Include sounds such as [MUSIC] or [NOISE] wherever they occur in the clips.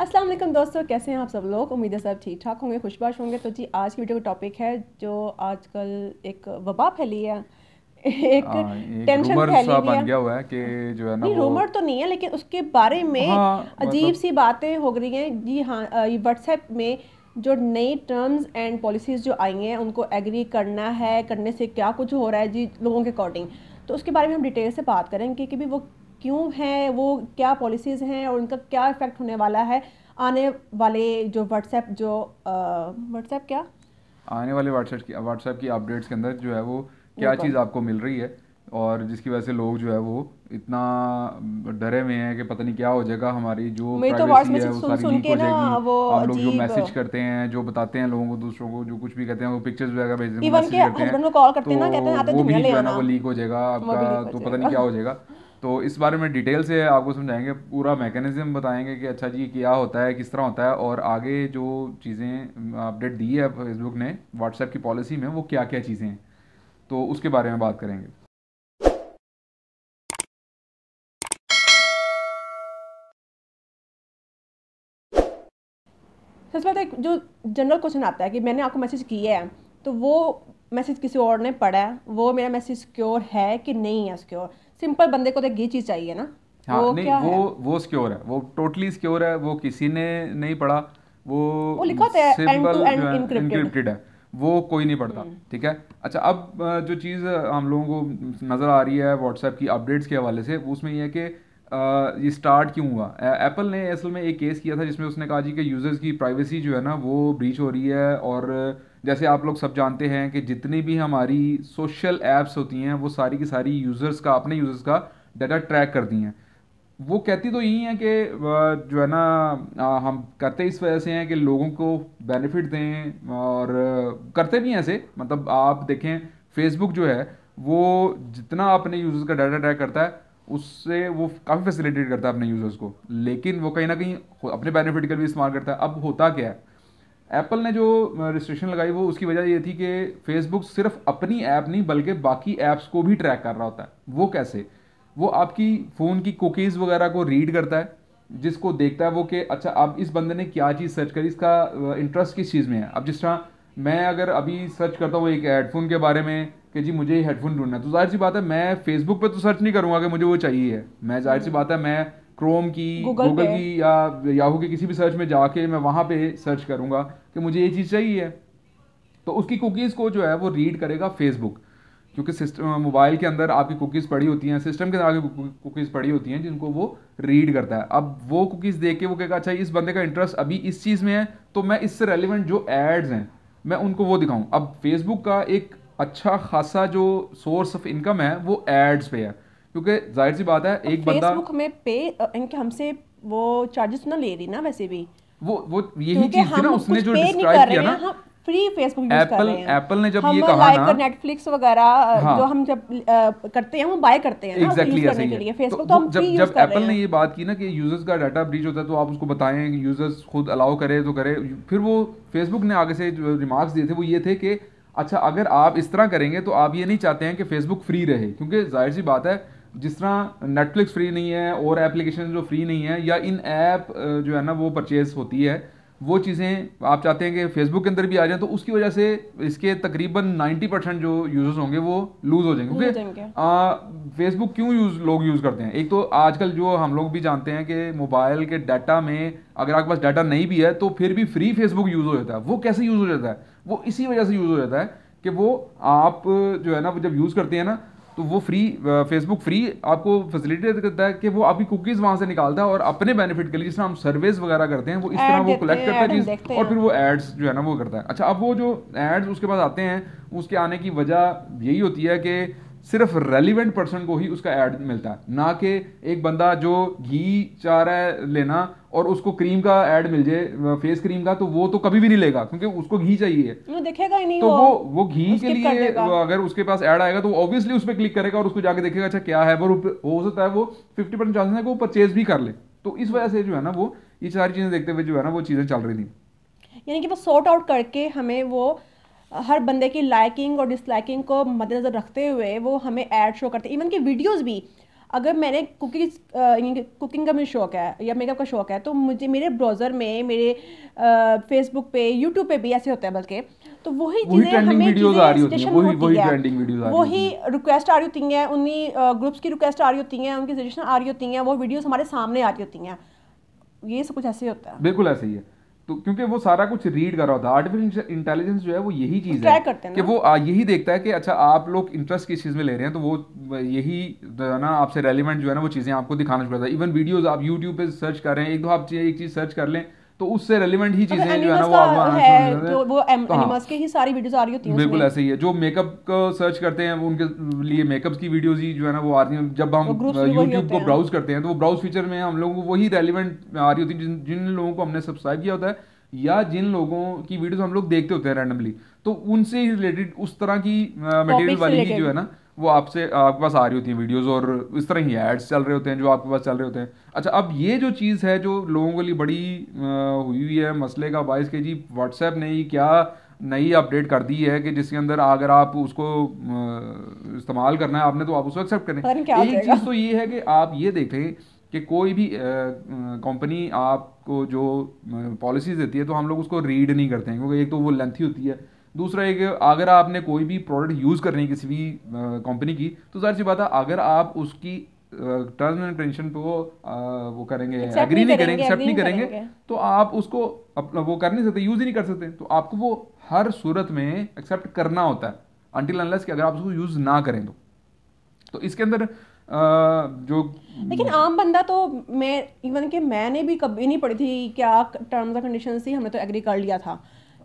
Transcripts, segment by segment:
असलम दोस्तों कैसे हैं आप सब लोग उम्मीद है सब ठीक ठाक होंगे खुशबाश होंगे तो जी आज की वीडियो का टॉपिक है जो आजकल एक वबा फैली है [LAUGHS] एक, टेंशन हाँ, फैली हुई बन गया हुआ है कि जो है ना रूमर तो नहीं है लेकिन उसके बारे में हाँ, अजीब मतलब सी बातें हो रही हैं जी हाँ व्हाट्सएप में जो नई टर्म्स एंड पॉलिसीज़ जो आई हैं उनको एग्री करना है करने से क्या कुछ हो रहा है जी लोगों के अकॉर्डिंग तो उसके बारे में हम डिटेल से बात करेंगे कि भी वो क्यों हैं वो क्या पॉलिसीज़ हैं और उनका क्या इफ़ेक्ट होने वाला है आने वाले जो व्हाट्सएप जो व्हाट्सएप क्या आने वाले व्हाट्सएप की व्हाट्सएप की अपडेट्स के अंदर जो है वो क्या चीज़ आपको मिल रही है और जिसकी वजह से लोग जो है वो इतना डरे हुए हैं कि पता नहीं क्या हो जाएगा हमारी जो प्राइवेसी तो है वो सारी लीक हो जाएगी आप लोग जो मैसेज करते हैं जो बताते हैं लोगों को दूसरों को जो कुछ भी कहते हैं वो पिक्चर्स वगैरह भेजते हैं हैं तो, तो वो भी जो है ना वो लीक हो जाएगा आपका तो पता नहीं क्या हो जाएगा तो इस बारे में डिटेल से आपको समझाएंगे पूरा मैकेनिज़्म बताएंगे कि अच्छा जी क्या होता है किस तरह होता है और आगे जो चीज़ें अपडेट दी है फेसबुक ने व्हाट्सएप की पॉलिसी में वो क्या क्या चीज़ें हैं तो उसके बारे में बात करेंगे सबसे तो एक जो जनरल क्वेश्चन आता है कि मैंने आपको मैसेज किया है तो वो मैसेज किसी और ने पढ़ा है वो मेरा मैसेज सिक्योर है कि नहीं है सिक्योर सिंपल बंदे को तो ये चीज़ चाहिए ना हाँ, वो नहीं, क्या वो, है? वो स्क्योर है वो टोटली स्क्योर है वो किसी ने नहीं पढ़ा वो, वो लिखा है इनक्रिप्टेड uh, है वो कोई नहीं पढ़ता हम्म। ठीक है अच्छा अब uh, जो चीज़ uh, हम लोगों को नज़र आ रही है व्हाट्सएप की अपडेट्स के हवाले से उसमें यह है कि ये स्टार्ट क्यों हुआ एप्पल ने असल में एक केस किया था जिसमें उसने कहा जी कि यूज़र्स की प्राइवेसी जो है ना वो ब्रीच हो रही है और जैसे आप लोग सब जानते हैं कि जितनी भी हमारी सोशल ऐप्स होती हैं वो सारी की सारी यूज़र्स का अपने यूज़र्स का डाटा ट्रैक करती हैं वो कहती तो यही है कि जो है ना हम करते इस वजह से हैं कि लोगों को बेनिफिट दें और करते भी हैं ऐसे मतलब आप देखें फेसबुक जो है वो जितना अपने यूज़र्स का डाटा ट्रैक करता है उससे वो काफ़ी फैसिलिटेट करता है अपने यूज़र्स को लेकिन वो कहीं ना कहीं अपने बेनिफिट के लिए इस्तेमाल करता है अब होता क्या है एप्पल ने जो रिस्ट्रिक्शन लगाई वो उसकी वजह ये थी कि फेसबुक सिर्फ अपनी ऐप नहीं बल्कि बाकी ऐप्स को भी ट्रैक कर रहा होता है वो कैसे वो आपकी फ़ोन की कुकीज़ वगैरह को रीड करता है जिसको देखता है वो कि अच्छा अब इस बंदे ने क्या चीज़ सर्च करी इसका इंटरेस्ट किस चीज़ में है अब जिस तरह मैं अगर अभी सर्च करता हूँ एक हेडफोन के बारे में कि जी मुझे हेडफोन ढूंढना है तो जाहिर सी बात है मैं फेसबुक पर तो सर्च नहीं करूँगा कि मुझे वो चाहिए मैं जाहिर सी हम्म। बात है मैं क्रोम की गूगल की या याहू की किसी भी सर्च में जाके मैं वहां पे सर्च करूंगा कि मुझे ये चीज़ चाहिए तो उसकी कुकीज़ को जो है वो रीड करेगा फेसबुक क्योंकि सिस्टम मोबाइल के अंदर आपकी कुकीज़ पड़ी होती हैं सिस्टम के अंदर आपकी कुकीज़ पड़ी होती हैं जिनको वो रीड करता है अब वो कुकीज़ देख के वो कहेगा अच्छा इस बंदे का इंटरेस्ट अभी इस चीज़ में है तो मैं इससे रेलिवेंट जो एड्स हैं मैं उनको वो दिखाऊं अब फेसबुक का एक अच्छा खासा जो सोर्स ऑफ इनकम है वो एड्स पे है क्योंकि जाहिर सी बात है एक बंदा फेसबुक में पे इनके हमसे वो चार्जेस ना ले रही ना वैसे भी वो वो यही चीज थी ना उसने जो डिस्क्राइब किया ना फ्री फेसबुक यूज कर रहे एप्पल एप्पल ने जब ये कहा ना नेटफ्लिक्स वगैरह हाँ। जो हम जब करते हैं वो बाय करते हैं exactly ना, करने के लिए फेसबुक तो, तो हम जब, जब एप्पल ने ये बात की ना कि यूजर्स का डाटा ब्रीच होता है तो आप उसको बताएं यूजर्स खुद अलाउ करें तो करें फिर वो फेसबुक ने आगे से जो रिमार्क्स दिए थे वो ये थे कि अच्छा अगर आप इस तरह करेंगे तो आप ये नहीं चाहते हैं कि फेसबुक फ्री रहे क्योंकि जाहिर सी बात है जिस तरह नेटफ्लिक्स फ्री नहीं है और एप्लीकेशन जो फ्री नहीं है या इन ऐप जो है ना वो परचेज़ होती है वो चीज़ें आप चाहते हैं कि फेसबुक के अंदर भी आ जाए तो उसकी वजह से इसके तकरीबन 90 परसेंट जो यूज़र्स होंगे वो लूज़ हो जाएंगे क्योंकि फेसबुक क्यों यूज़ लोग यूज़ करते हैं एक तो आजकल जो हम लोग भी जानते हैं कि मोबाइल के डाटा में अगर आपके पास डाटा नहीं भी है तो फिर भी फ्री फेसबुक यूज़ हो जाता है वो कैसे यूज़ हो जाता है वो इसी वजह से यूज़ हो जाता है कि वो आप जो है ना जब यूज़ करते हैं ना तो वो फ्री फेसबुक फ्री आपको फैसिलिटी करता है कि वो आपकी कुकीज़ वहाँ से निकालता है और अपने बेनिफिट के लिए जिस हम सर्वेस वगैरह करते हैं वो इस तरह वो कलेक्ट करता है चीज़ और फिर वो एड्स जो है ना वो करता है अच्छा अब वो जो एड्स उसके पास आते हैं उसके आने की वजह यही होती है कि सिर्फ रेलिवेंट पर्सन को ही उसका एड मिलता है ना कि एक बंदा जो घी चाह रहा है लेना और उसको क्रीम का एड मिल जाए फेस क्रीम का तो वो तो कभी भी नहीं लेगा क्योंकि उसको घी चाहिए वो देखेगा ही नहीं तो वो वो घी के लिए अगर उसके पास एड आएगा तो ऑब्वियसली उस पर क्लिक करेगा और उसको जाके देखेगा अच्छा क्या है और हो सकता है वो फिफ्टी परसेंट चांसेस है वो परचेज भी कर ले तो इस वजह से जो है ना वो ये सारी चीज़ें देखते हुए जो है ना वो चीज़ें चल रही थी यानी कि वो सॉर्ट आउट करके हमें वो हर बंदे की लाइकिंग और डिसलाइकिंग को मद्देनजर रखते हुए वो हमें ऐड शो करते इवन कि वीडियोस भी अगर मैंने कुकिंग कुकिंग का मुझे शौक है या मेकअप का शौक है तो मुझे मेरे ब्राउज़र में मेरे फेसबुक पे यूट्यूब पे भी ऐसे होता है बल्कि तो वही चीज़ें हमें वही वही रिक्वेस्ट आ रही होती हैं उन्हीं ग्रुप्स की रिक्वेस्ट आ रही होती हैं उनकी सजेशन आ रही होती हैं वो वीडियोज़ हमारे सामने आ रही होती हैं ये सब कुछ ऐसे ही होता है बिल्कुल ऐसे ही है तो क्योंकि वो सारा कुछ रीड कर रहा होता है आर्टिफिशियल इंटेलिजेंस जो है वो यही चीज़ है कि वो यही देखता है कि अच्छा आप लोग इंटरेस्ट किस चीज़ में ले रहे हैं तो वो यही ना आपसे रेलिवेंट जो है ना वो चीज़ें आपको दिखाना शुरू करता है इवन वीडियोज़ आप यूट्यूब पर सर्च कर रहे हैं एक दो आप एक चीज़ सर्च कर लें तो उससे रेलिवेंट ही चीजें जो है ना वो है तो वो तो हाँ, के ही सारी वीडियोस आ रही होती हैं बिल्कुल ऐसे ही है जो मेकअप सर्च करते हैं उनके लिए मेकअप की वीडियोस ही जो है ना वो आ रही हैं जब हम यूट्यूब को ब्राउज करते हैं तो वो ब्राउज फीचर में हम लोगों को वही रेलिवेंट आ रही होती है जिन जिन लोगों को हमने सब्सक्राइब किया होता है या जिन लोगों की वीडियोस हम लोग देखते होते हैं रैंडमली तो उनसे रिलेटेड उस तरह की मटेरियल वाली ही जो है ना वो आपसे आपके पास आ रही होती हैं वीडियोस और इस तरह ही एड्स चल रहे होते हैं जो आपके पास चल रहे होते हैं अच्छा अब ये जो चीज़ है जो लोगों के लिए बड़ी हुई हुई है मसले का बायस के जी व्हाट्सएप ने ही क्या नई अपडेट कर दी है कि जिसके अंदर अगर आप उसको इस्तेमाल करना है आपने तो आप उसको एक्सेप्ट करें एक चीज़ तो ये है कि आप ये देखें कि कोई भी कंपनी आपको जो पॉलिसीज़ देती है तो हम लोग उसको रीड नहीं करते हैं क्योंकि एक तो वो लेंथी होती है दूसरा एक अगर आपने कोई भी प्रोडक्ट यूज़ करनी है किसी भी कंपनी की तो जाहिर सी बात है अगर आप उसकी टर्म एंड कंडीशन पे वो वो करेंगे एग्री नहीं करेंगे एक्सेप्ट नहीं करेंगे, तो आप उसको अपना वो कर नहीं सकते यूज़ ही नहीं कर सकते तो आपको वो हर सूरत में एक्सेप्ट करना होता है अनटिल अनलेस कि अगर आप उसको यूज़ ना करें तो तो इसके अंदर आ, जो लेकिन आम बंदा तो मैं इवन कि मैंने भी कभी नहीं पढ़ी थी क्या टर्म्स एंड कंडीशन थी हमने तो एग्री कर लिया था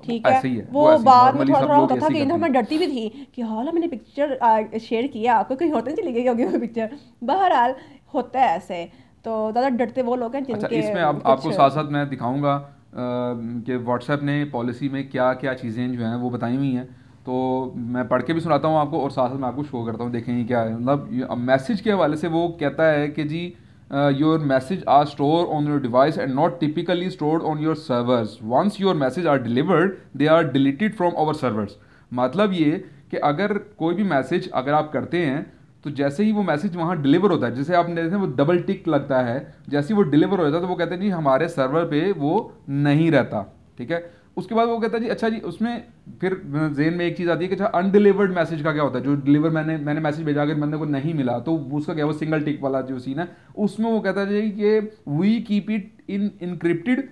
ठीक है वो, बाद में थोड़ा थोड़ा होता था कि मैं डरती भी थी कि हाँ मैंने पिक्चर शेयर किया आपको कहीं होता नहीं चली गई होगी वो पिक्चर बहरहाल होता है ऐसे तो ज़्यादा डरते वो लोग हैं अच्छा, जिनके इसमें आप, आपको साथ साथ मैं दिखाऊंगा कि व्हाट्सएप ने पॉलिसी में क्या क्या चीज़ें जो हैं वो बताई हुई हैं तो मैं पढ़ के भी सुनाता हूँ आपको और साथ साथ मैं आपको शो करता हूँ देखेंगे क्या है मतलब मैसेज के हवाले से वो कहता है कि जी uh, your message are stored on your device and not typically stored on your servers once your message are delivered they are deleted from our servers मतलब ये कि अगर कोई भी मैसेज अगर आप करते हैं तो जैसे ही वो मैसेज वहाँ डिलीवर होता है जैसे आपने देखते वो डबल टिक लगता है जैसे ही वो डिलीवर हो जाता है तो वो कहते हैं जी हमारे सर्वर पे वो नहीं रहता ठीक है उसके बाद वो कहता है जी अच्छा जी उसमें फिर जेन में एक चीज़ आती है कि अच्छा अनडिलीवर्ड मैसेज का क्या होता है जो डिलीवर मैंने मैंने मैसेज भेजा अगर बंदे को नहीं मिला तो उसका क्या वो सिंगल टिक वाला जो सीन है उसमें वो कहता है जी कि we keep it in encrypted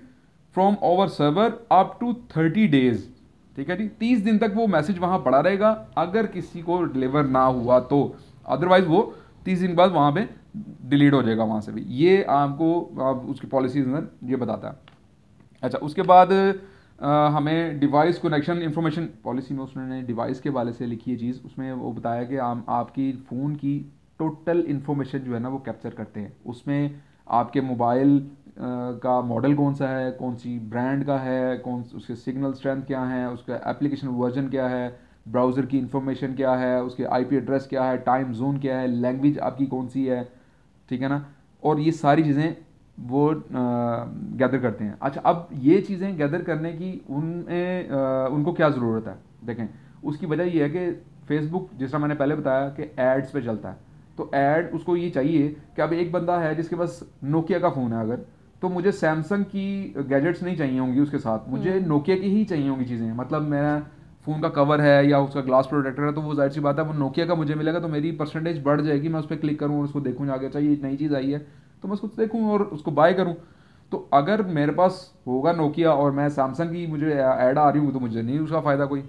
from our server up to thirty days ठीक है जी तीस दिन तक वो मैसेज वहाँ पड़ा रहेगा अगर किसी को डिलीवर ना हुआ तो अदरवाइज वो तीस दिन बाद वहाँ पर डिलीट हो जाएगा वहाँ से भी ये आपको आप उसकी पॉलिसीज में ये बताता है अच्छा उसके बाद हमें डिवाइस कनेक्शन इन्फॉर्मेशन पॉलिसी में उसने डिवाइस के वाले से लिखी है चीज़ उसमें वो बताया कि हम आपकी फ़ोन की टोटल इन्फॉर्मेशन जो है ना वो कैप्चर करते हैं उसमें आपके मोबाइल का मॉडल कौन सा है कौन सी ब्रांड का है कौन उसके सिग्नल स्ट्रेंथ क्या है उसका एप्लीकेशन वर्जन क्या है ब्राउज़र की इन्फॉर्मेशन क्या है उसके आईपी एड्रेस क्या है टाइम जोन क्या है लैंग्वेज आपकी कौन सी है ठीक है ना और ये सारी चीज़ें वो गैदर करते हैं अच्छा अब ये चीज़ें गैदर करने की उनमें उनको क्या ज़रूरत है देखें उसकी वजह ये है कि फेसबुक जिस तरह मैंने पहले बताया कि एड्स पे चलता है तो ऐड उसको ये चाहिए कि अब एक बंदा है जिसके पास नोकिया का फ़ोन है अगर तो मुझे सैमसंग की गैजेट्स नहीं चाहिए होंगी उसके साथ मुझे नोकिया हम्म। की ही चाहिए होंगी चीज़ें मतलब मेरा फ़ोन का कवर है या उसका ग्लास प्रोटेक्टर है तो वो जाहिर सी बात है वो नोकिया का मुझे मिलेगा तो मेरी परसेंटेज बढ़ जाएगी मैं उस पर क्लिक करूँ और उसको देखूँ आगे अच्छा ये नई चीज़ आई है तो मैं उसको देखूँ और उसको बाय करूँ तो अगर मेरे पास होगा नोकिया और मैं सैमसंग की मुझे ऐड आ रही हूँ तो मुझे नहीं उसका फ़ायदा कोई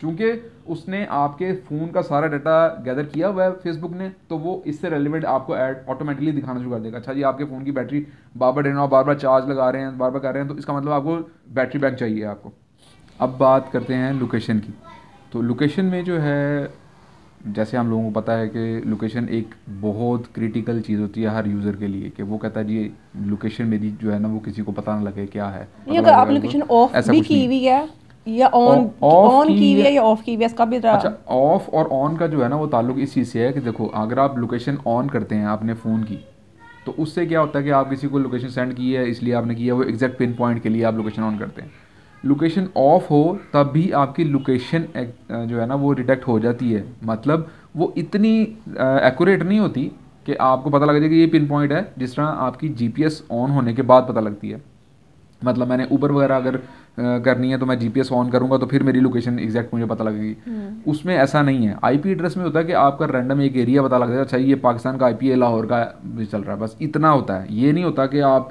चूँकि उसने आपके फ़ोन का सारा डाटा गैदर किया हुआ है फेसबुक ने तो वो इससे रेलिवेंट आपको ऐड ऑटोमेटिकली दिखाना शुरू कर देगा अच्छा जी आपके फ़ोन की बैटरी बार बार डेना बार बार चार्ज लगा रहे हैं बार बार कर रहे हैं तो इसका मतलब आपको बैटरी बैंक चाहिए आपको अब बात करते हैं लोकेशन की तो लोकेशन में जो है जैसे हम लोगों को पता है कि लोकेशन एक बहुत क्रिटिकल चीज़ होती है हर यूज़र के लिए कि वो कहता है जी लोकेशन मेरी जो है ना वो किसी को पता ना लगे क्या है अगर आप लोकेशन ऑफ भी की हुई है या ऑन ऑन की हुई है या ऑफ की हुई है इसका भी अच्छा ऑफ और ऑन का जो है ना वो ताल्लुक इस चीज़ से है कि देखो अगर आप लोकेशन ऑन करते हैं अपने फ़ोन की तो उससे क्या होता है कि आप किसी को लोकेशन सेंड की है इसलिए आपने किया वो एग्जैक्ट पिन पॉइंट के लिए आप लोकेशन ऑन करते हैं लोकेशन ऑफ हो तब भी आपकी लोकेशन eh, जो है ना वो डिटेक्ट हो जाती है मतलब वो इतनी एक्यूरेट eh, नहीं होती कि आपको पता लग जाए कि ये पिन पॉइंट है जिस तरह आपकी जीपीएस ऑन होने के बाद पता लगती है मतलब मैंने ऊबर वगैरह अगर eh, करनी है तो मैं जीपीएस ऑन करूंगा तो फिर मेरी लोकेशन एग्जैक्ट मुझे पता लगेगी हम्म। उसमें ऐसा नहीं है आईपी एड्रेस में होता है कि आपका रैंडम एक एरिया पता लग जाए अच्छा ये पाकिस्तान का आईपी है लाहौर का चल रहा है बस इतना होता है ये नहीं होता कि आप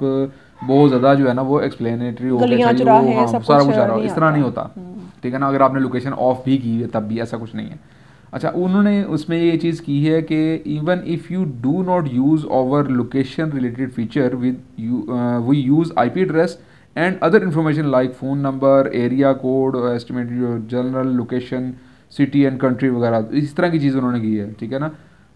बहुत ज़्यादा जो है ना वो एक्सप्लेनेटरी हो गया हाँ, सारा कुछ आ रहा हो इस तरह नहीं होता हम्म। ठीक है ना अगर आपने लोकेशन ऑफ भी की है तब भी ऐसा कुछ नहीं है अच्छा उन्होंने उसमें ये चीज़ की है कि even if you do not use over location related feature with we use I P address and other information like phone number area code estimate general location city and country वगैरह इस तरह की चीज़ उन्होंने की है ठीक है ना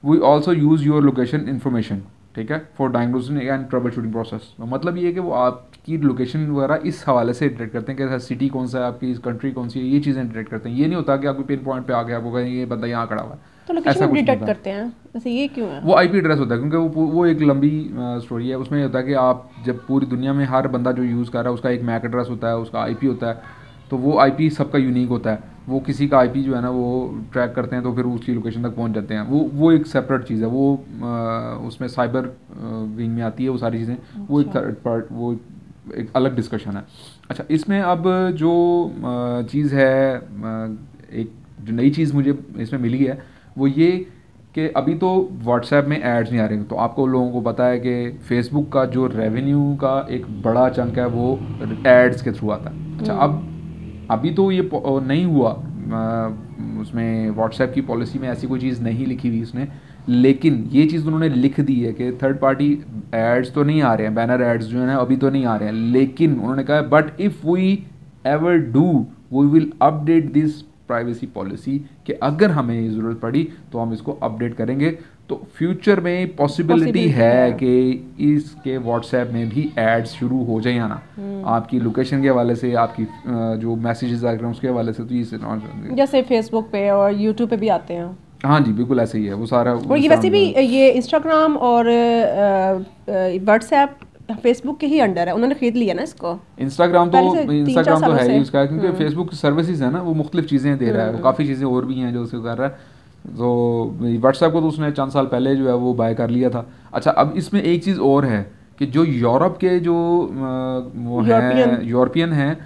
we also use your location information ठीक है for diagnosing and troubleshooting process मतलब ये है कि वो आपकी लोकेशन वगैरह इस हवाले से इंटरेक्ट करते हैं कि सिटी कौन सा है आपकी कंट्री कौन सी है ये चीज़ें इंटरेक्ट करते हैं ये नहीं होता कि आपको पेन पॉइंट पे आ गया कहें ये बंदा यहाँ खड़ा हुआ है तो ऐसा डिटेक्ट करते हैं वैसे ये क्यों है वो आईपी एड्रेस होता है क्योंकि वो वो एक लंबी स्टोरी है उसमें होता है कि आप जब पूरी दुनिया में हर बंदा जो यूज़ कर रहा है उसका एक मैक एड्रेस होता है उसका आईपी होता है तो वो आईपी सबका यूनिक होता है वो किसी का आईपी जो है ना वो ट्रैक करते हैं तो फिर उसकी लोकेशन तक पहुंच जाते हैं वो वो एक सेपरेट चीज़ है वो आ, उसमें साइबर विंग में आती है वो सारी चीज़ें अच्छा। वो एक थर्ड अच्छा। पार्ट वो एक अलग डिस्कशन है अच्छा इसमें अब जो चीज़ है एक जो नई चीज़ मुझे इसमें मिली है वो ये कि अभी तो व्हाट्सएप में एड्स नहीं आ रहे हैं तो आपको लोगों को पता है कि फेसबुक का जो रेवेन्यू का एक बड़ा चंक है वो एड्स के थ्रू आता है अच्छा हम्म। अब अभी तो ये नहीं हुआ उसमें व्हाट्सएप की पॉलिसी में ऐसी कोई चीज़ नहीं लिखी हुई उसने लेकिन ये चीज़ उन्होंने लिख दी है कि थर्ड पार्टी एड्स तो नहीं आ रहे हैं बैनर एड्स जो है अभी तो नहीं आ रहे हैं लेकिन उन्होंने कहा but if we ever do we will update this privacy policy कि अगर हमें ये ज़रूरत पड़ी तो हम इसको अपडेट करेंगे तो फ्यूचर में पॉसिबिलिटी है कि इसके व्हाट्सएप में भी एड्स शुरू हो जाए या ना हम्म। आपकी लोकेशन के हवाले से आपकी जो मैसेजेस आ रहे हैं उसके हवाले से तो ये जैसे फेसबुक पे और यूट्यूब पे भी आते हैं हाँ जी बिल्कुल ऐसे ही है वो सारा और ये वैसे भी ये इंस्टाग्राम और व्हाट्सएप फेसबुक के ही अंडर है उन्होंने खरीद लिया ना इसको इंस्टाग्राम तो इंस्टाग्राम तो है ही उसका क्योंकि फेसबुक सर्विसेज है ना वो मुख्तलिफ चीज़ें दे रहा है वो हम्म। काफ़ी चीज़ें और भी हैं जो उसको कर रहा है तो व्हाट्सएप को तो उसने चंद साल पहले जो है वो बाय कर लिया था अच्छा अब इसमें एक चीज़ और है कि जो यूरोप के जो वो हैं यूरोपियन हैं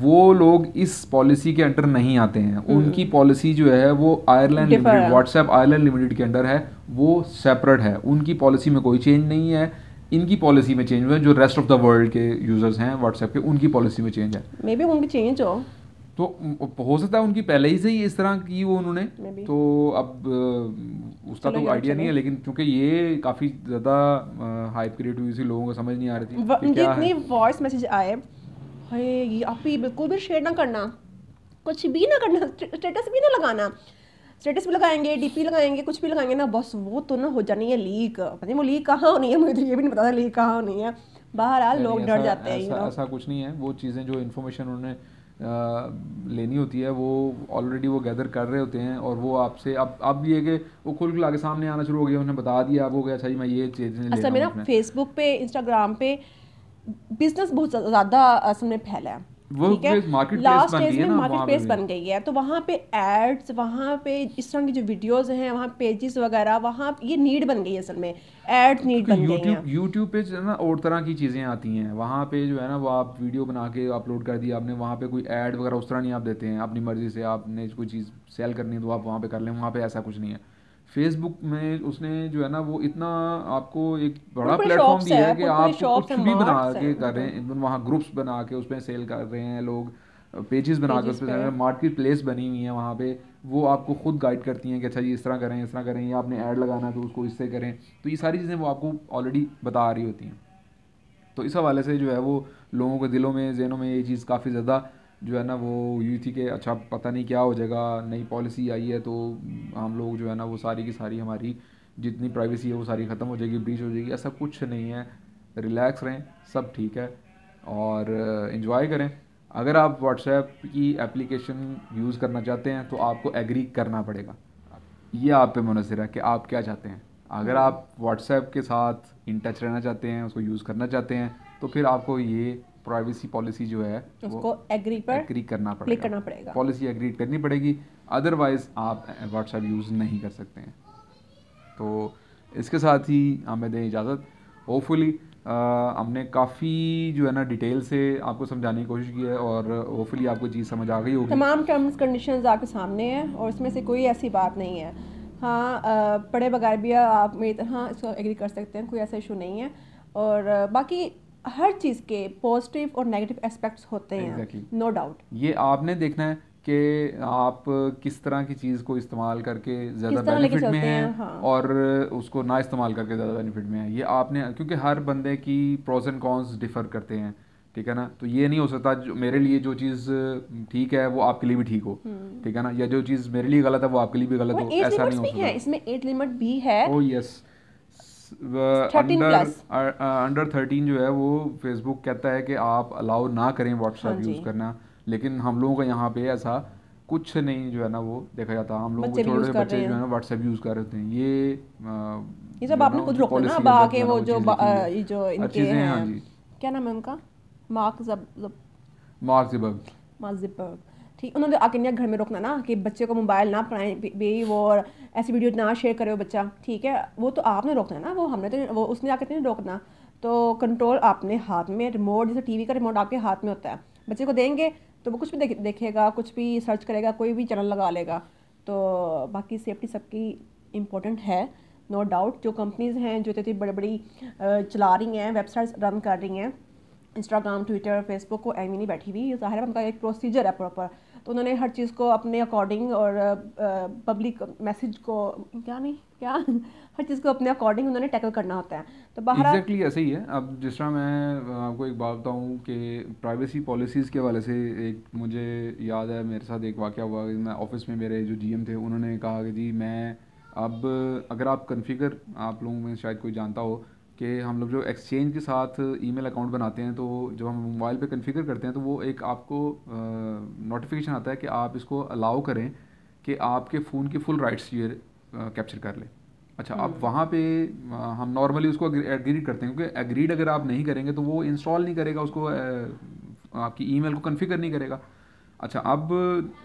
वो लोग इस पॉलिसी के अंडर नहीं आते हैं हम्म। उनकी पॉलिसी जो है वो Ireland limited WhatsApp Ireland limited के अंडर है वो सेपरेट है उनकी पॉलिसी में कोई चेंज नहीं है इनकी पॉलिसी में चेंज हुआ है जो रेस्ट ऑफ द वर्ल्ड के यूजर्स हैं व्हाट्सएप के उनकी पॉलिसी में चेंज है मे बी उनकी चेंज हो तो हो सकता है उनकी पहले ही से ही इस तरह की वो उन्होंने तो अब उसका तो आइडिया नहीं है लेकिन क्योंकि ये काफ़ी ज़्यादा हाइप क्रिएट हुई थी लोगों को समझ नहीं आ रही थी उनकी वॉइस मैसेज आए ये आप ही बिल्कुल भी शेयर ना करना कुछ भी ना करना स्टेटस भी ना लगाना स्टेटस भी लगाएंगे डीपी लगाएंगे कुछ भी लगाएंगे ना बस वो तो ना हो जानी है लीक पता नहीं वो लीक कहाँ होनी है मुझे तो ये भी नहीं पता था लीक कहाँ होनी है बाहर आ लोग डर जाते हैं ऐसा, ऐसा कुछ नहीं है वो चीज़ें जो इन्फॉर्मेशन उन्होंने लेनी होती है वो ऑलरेडी वो गैदर कर रहे होते हैं और वो आपसे अब अब ये कि वो खुल खुल आगे सामने आना शुरू हो गया उन्हें बता दिया आपको क्या अच्छा जी मैं ये चीज़ें असल अच्छा मेरा फेसबुक पे इंस्टाग्राम पे बिजनेस बहुत ज़्यादा असल में फैला है लास्ट डेज में मार्केट प्लेस बन गई है तो वहाँ पे एड्स वहाँ पे इस तरह की जो वीडियोज़ हैं वहाँ पेजेस वगैरह वहाँ ये नीड बन गई है असल में एड्स नीड बन यूट्यूब यूट्यूब पे ना और तरह की चीज़ें आती हैं वहाँ पे जो है ना वो आप वीडियो बना के अपलोड कर दिया आपने वहाँ पे कोई एड वगैरह उस तरह नहीं आप देते हैं अपनी मर्ज़ी से आपने कोई चीज़ सेल करनी है तो आप वहाँ पे कर लें वहाँ पे ऐसा कुछ नहीं है फेसबुक में उसने जो है ना वो इतना आपको एक बड़ा प्लेटफॉर्म दिया है कि आप कुछ भी बना के कर रहे हैं वहाँ ग्रुप्स बना के उसमें सेल कर रहे हैं लोग पेजेस बनाकर उस पर मार्केट प्लेस बनी हुई है वहाँ पे वो आपको खुद गाइड करती हैं कि अच्छा ये इस तरह करें इस तरह करें या आपने ऐड लगाना है तो उसको इससे करें तो ये सारी चीज़ें वो आपको ऑलरेडी बता रही होती हैं तो इस हवाले से जो है वो लोगों के दिलों में जहनों में ये चीज़ काफ़ी ज़्यादा जो है ना वो यू थी कि अच्छा पता नहीं क्या हो जाएगा नई पॉलिसी आई है तो हम लोग जो है ना वो सारी की सारी हमारी जितनी प्राइवेसी है वो सारी ख़त्म हो जाएगी ब्रीच हो जाएगी ऐसा कुछ नहीं है रिलैक्स रहें सब ठीक है और इन्जॉय करें अगर आप व्हाट्सएप की एप्लीकेशन यूज़ करना चाहते हैं तो आपको एग्री करना पड़ेगा ये आप पे मुनसर है कि आप क्या चाहते हैं अगर आप व्हाट्सएप के साथ इन टच रहना चाहते हैं उसको यूज़ करना चाहते हैं तो फिर आपको ये प्राइवेसी पॉलिसी जो है उसको एग्री पर एग्री करना पड़ेगा करना पड़ेगा पॉलिसी एग्री करनी पड़ेगी अदरवाइज आप व्हाट्सएप यूज़ नहीं कर सकते हैं तो इसके साथ ही हमें दें इजाज़त होपफुली हमने काफ़ी जो है ना डिटेल से आपको समझाने की कोशिश की है और होपफुली आपको चीज़ समझ आ गई होगी तमाम टर्म्स कंडीशन आपके सामने हैं और इसमें से कोई ऐसी बात नहीं है हाँ पढ़े बगैर भी आप मेरी तरह हाँ, इसको एग्री कर सकते हैं कोई ऐसा इशू नहीं है और बाकी हर चीज़ के पॉजिटिव और नेगेटिव एस्पेक्ट्स होते हैं नो डाउट ये आपने देखना है कि आप किस तरह की चीज़ को इस्तेमाल करके ज़्यादा बेनिफिट में है हाँ। और उसको ना इस्तेमाल करके ज़्यादा बेनिफिट में है ये आपने क्योंकि हर बंदे की प्रोज एंड कॉन्स डिफ़र करते हैं ठीक है ना तो ये नहीं हो सकता जो मेरे लिए जो चीज़ ठीक है वो आपके लिए भी ठीक हो हम्म। ठीक है ना या जो चीज़ मेरे लिए गलत है वो आपके लिए भी गलत हो ऐसा नहीं हो सकता इसमें एज लिमिट भी है ओ यस अंडर थर्टीन जो है वो फेसबुक कहता है कि आप अलाउ ना करें व्हाट्सएप यूज़ करना लेकिन हम लोगों का यहाँ पे ऐसा कुछ नहीं जो है ना वो देखा जाता हम लोग छोटे से बच्चे जो है ना व्हाट्सएप यूज़ कर रहे थे ये ये सब आपने खुद रोकना ना अब वो जो ये जो इनके हैं हाँ क्या नाम है उनका मार्क जब मार्क जिबर्ग मार्क जिबर्ग ठीक उन्होंने आके इंडिया घर में रोकना ना कि बच्चे को मोबाइल ना पढ़ाएं बेबी वो और ऐसी वीडियो ना शेयर करे वो बच्चा ठीक है वो तो आपने रोकना है ना वो हमने तो वो उसने आके तो नहीं रोकना तो कंट्रोल आपने हाथ में रिमोट जैसे टीवी का रिमोट आपके हाथ में होता है बच्चे को देंगे तो वो कुछ भी देख, देखेगा कुछ भी सर्च करेगा कोई भी चैनल लगा लेगा तो बाकी सेफ्टी सबकी इम्पोर्टेंट है नो no डाउट जो कंपनीज़ हैं जो इतनी बड़ी बड़ी चला रही हैं वेबसाइट्स रन कर रही हैं इंस्टाग्राम ट्विटर फेसबुक को एम नहीं बैठी हुई ज़ाहिर है उनका एक प्रोसीजर है प्रॉपर तो उन्होंने हर चीज़ को अपने अकॉर्डिंग और पब्लिक मैसेज को क्या नहीं क्या [LAUGHS] हर चीज़ को अपने अकॉर्डिंग उन्होंने टैकल करना होता है तो बाहर एग्जैक्टली exactly ऐसे ही है अब जिस तरह मैं आपको एक बात बताऊँ कि प्राइवेसी पॉलिसीज़ के वाले से एक मुझे याद है मेरे साथ एक वाक़ हुआ मैं ऑफिस में मेरे जो जी थे उन्होंने कहा कि जी मैं अब अगर आप कन्फिगर आप लोगों में शायद कोई जानता हो कि हम लोग जो एक्सचेंज के साथ ईमेल अकाउंट बनाते हैं तो जब हम मोबाइल पे कन्फिगर करते हैं तो वो एक आपको नोटिफिकेशन आता है कि आप इसको अलाउ करें कि आपके फ़ोन की फुल राइट्स ये कैप्चर कर ले अच्छा आप हम्म। वहाँ पे हम नॉर्मली उसको एग्रीड करते हैं क्योंकि एग्रीड अगर आप नहीं करेंगे तो वो इंस्टॉल नहीं करेगा उसको आपकी ईमेल को कन्फिगर नहीं करेगा अच्छा अब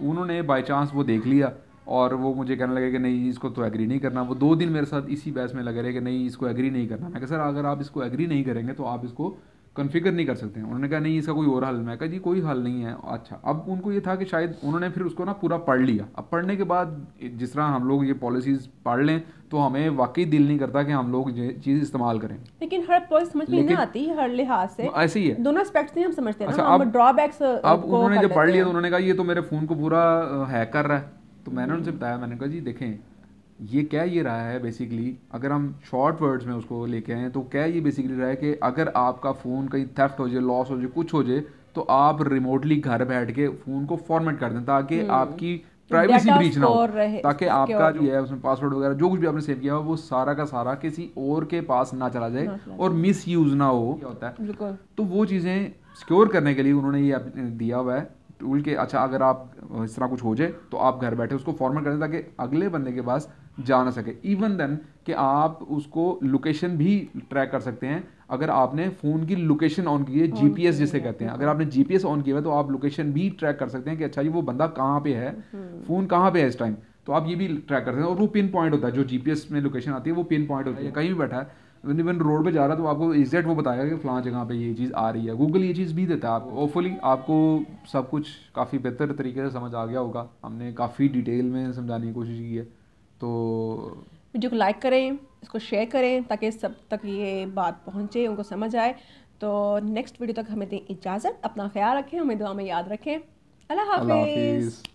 उन्होंने बाय चांस वो देख लिया और वो मुझे कहने लगे कि नहीं इसको तो एग्री नहीं करना वो दो दिन मेरे साथ इसी बहस में लगे रहे कि नहीं इसको एग्री नहीं करना मैं कहा सर अगर आप इसको एग्री नहीं करेंगे तो आप इसको कन्फिगर नहीं कर सकते हैं उन्होंने कहा नहीं इसका कोई और हल मैं कहा जी कोई हल नहीं है अच्छा अब उनको ये था कि शायद उन्होंने फिर उसको ना पूरा पढ़ लिया अब पढ़ने के बाद जिस तरह हम लोग ये पॉलिसीज़ पढ़ लें तो हमें वाकई दिल नहीं करता कि हम लोग ये चीज़ इस्तेमाल करें लेकिन हर पॉइंट समझ में नहीं आती हर लिहाज से ऐसे ही है दोनों एस्पेक्ट नहीं हम समझते हैं अच्छा, अब ड्रॉबैक्स अब uh, उन्होंने जब पढ़ लिया तो उन्होंने कहा ये तो मेरे फ़ोन को पूरा हैक uh, कर रहा है तो मैंने उनसे बताया मैंने कहा जी देखें ये क्या ये रहा है बेसिकली अगर हम शॉर्ट वर्ड्स में उसको लेके आए तो क्या ये बेसिकली रहा है कि अगर आपका फ़ोन कहीं थेफ्ट हो जाए लॉस हो जाए कुछ हो जाए तो आप रिमोटली घर बैठ के फ़ोन को फॉर्मेट कर दें ताकि हम्म। आपकी प्राइवेसी ब्रीच ना हो ताकि आपका जो है उसमें पासवर्ड वगैरह जो कुछ भी आपने सेव किया हो वो सारा का सारा किसी और के पास ना चला जाए और मिस यूज़ ना हो होता है तो वो चीज़ें सिक्योर करने के लिए उन्होंने ये दिया हुआ है टूल के अच्छा अगर आप इस तरह कुछ हो जाए तो आप घर बैठे उसको फॉर्मेट कर दें ताकि अगले बंदे के पास जा ना सके इवन देन कि आप उसको लोकेशन भी ट्रैक कर सकते हैं अगर आपने फ़ोन की लोकेशन ऑन की है जीपीएस जिसे कहते हैं अगर आपने जीपीएस ऑन किया है तो आप लोकेशन भी ट्रैक कर सकते हैं कि अच्छा जी वो बंदा कहाँ पे है फ़ोन हम्म। कहाँ पे है इस टाइम तो आप ये भी ट्रैक कर सकते हैं और वो पिन पॉइंट होता है जो जीपीएस में लोकेशन आती है वो पिन पॉइंट होता है हाँ, कहीं भी बैठा है इवन रोड पे जा रहा है तो आपको एग्जैक्ट वो बताएगा कि फलां जगह पे ये चीज़ आ रही है गूगल ये चीज़ भी देता है आपको होपफुली आपको सब कुछ काफ़ी बेहतर तरीके से समझ आ गया होगा हमने काफ़ी डिटेल में समझाने की कोशिश की है तो वीडियो को लाइक करें इसको शेयर करें ताकि सब तक ये बात पहुँचे उनको समझ आए तो नेक्स्ट वीडियो तक हमें दें इजाज़त अपना ख्याल रखें हमें दुआ में याद रखें अल्लाह हाफिज़